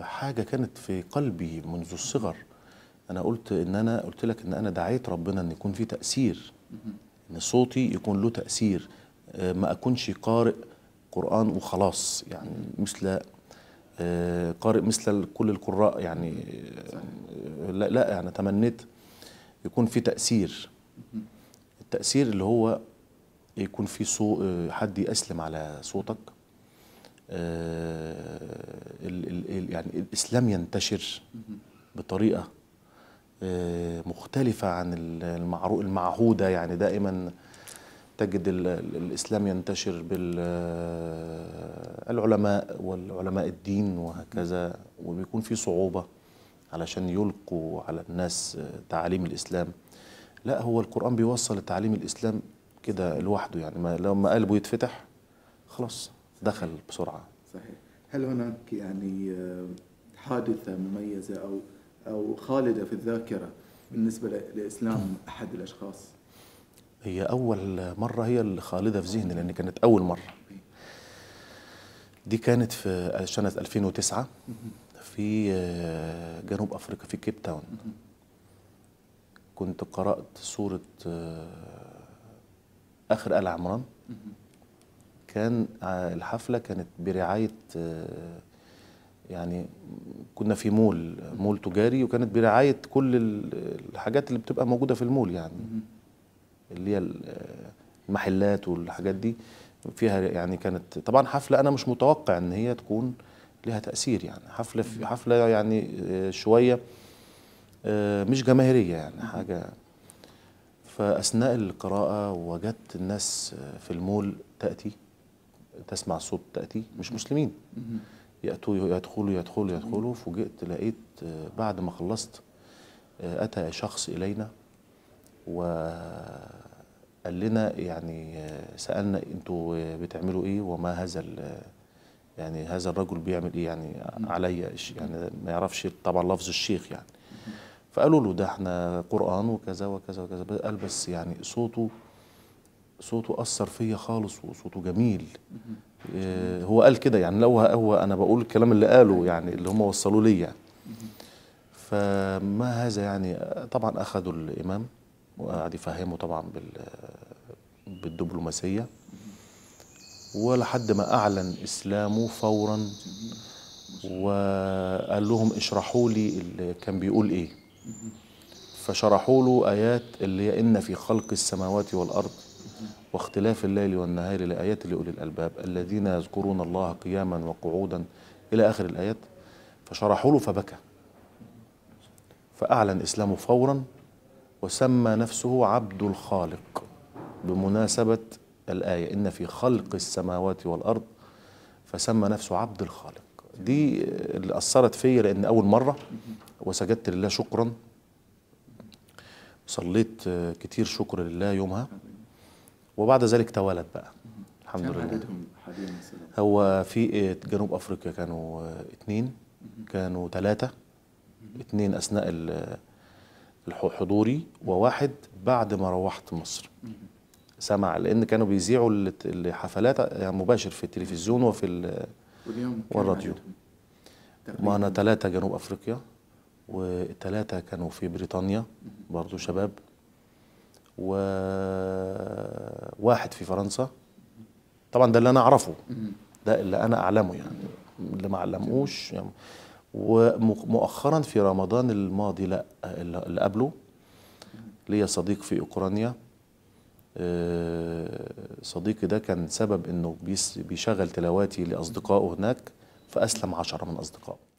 حاجه كانت في قلبي منذ الصغر انا قلت ان انا قلت لك ان انا دعيت ربنا ان يكون في تاثير ان صوتي يكون له تاثير آه، ما اكونش قارئ قران وخلاص يعني مثل آه، قارئ مثل كل القراء يعني آه، لا لا يعني تمنيت يكون في تاثير التاثير اللي هو يكون في صوت حد يأسلم على صوتك آه، يعني الاسلام ينتشر بطريقه آه، مختلفه عن المعروف المعهوده يعني دائما تجد الاسلام ينتشر بالعلماء آه، والعلماء الدين وهكذا وبيكون في صعوبه علشان يلقوا على الناس تعاليم الاسلام لا هو القران بيوصل تعاليم الاسلام كده لوحده يعني ما لما قلبه يتفتح خلاص دخل بسرعه صحيح هل هناك يعني آه، حادثه مميزه او او خالده في الذاكره بالنسبه لاسلام احد الاشخاص هي اول مره هي اللي خالده في ذهني لان كانت اول مره دي كانت في سنه 2009 في آه، جنوب افريقيا في كيب تاون كنت قرات سوره آه، اخر ال عمران كان آه، الحفله كانت برعايه آه، يعني كنا في مول مول تجاري وكانت برعايه كل الحاجات اللي بتبقى موجوده في المول يعني اللي هي آه، المحلات والحاجات دي فيها يعني كانت طبعا حفله انا مش متوقع ان هي تكون لها تاثير يعني حفله في حفله يعني شويه مش جماهيريه يعني حاجه فاثناء القراءه وجدت الناس في المول تاتي تسمع صوت تأتي مش مسلمين يأتوا يدخلوا يدخلوا يدخلوا فوجئت لقيت بعد ما خلصت آه، أتى شخص إلينا وقال لنا يعني آه، سألنا أنتوا بتعملوا إيه وما هذا آه، يعني هذا الرجل بيعمل إيه يعني عليا يعني ما يعرفش طبعا لفظ الشيخ يعني فقالوا له ده احنا قرآن وكذا وكذا وكذا قال بس يعني صوته صوته أثر فيا خالص وصوته جميل آه، هو قال كده يعني لو هو أنا بقول الكلام اللي قاله يعني اللي هم وصلوا لي يعني فما هذا يعني طبعا أخذوا الإمام وقعد يفهمه طبعا بال بالدبلوماسية ولحد ما أعلن إسلامه فورا وقال لهم اشرحوا لي اللي كان بيقول إيه فشرحوا له آيات اللي هي إن في خلق السماوات والأرض واختلاف الليل والنهار لآيات لأولي الألباب الذين يذكرون الله قياما وقعودا إلى آخر الآيات فشرحوا له فبكى فأعلن إسلامه فورا وسمى نفسه عبد الخالق بمناسبة الآية إن في خلق السماوات والأرض فسمى نفسه عبد الخالق دي اللي أثرت فيا لأن أول مرة وسجدت لله شكرا صليت كتير شكر لله يومها وبعد ذلك توالت بقى الحمد لله عددهم حاليا هو في جنوب افريقيا كانوا اثنين كانوا ثلاثه اثنين اثناء حضوري وواحد بعد ما روحت مصر سمع لان كانوا بيذيعوا الحفلات مباشر في التلفزيون وفي والراديو انا ثلاثه جنوب افريقيا والثلاثه كانوا في بريطانيا برضو شباب وواحد في فرنسا طبعا ده اللي انا اعرفه ده اللي انا اعلمه يعني اللي ما اعلموش يعني ومؤخرا في رمضان الماضي لا اللي قبله ليا صديق في اوكرانيا آه، صديقي ده كان سبب انه بيشغل تلاواتي لاصدقائه هناك فاسلم عشرة من اصدقائه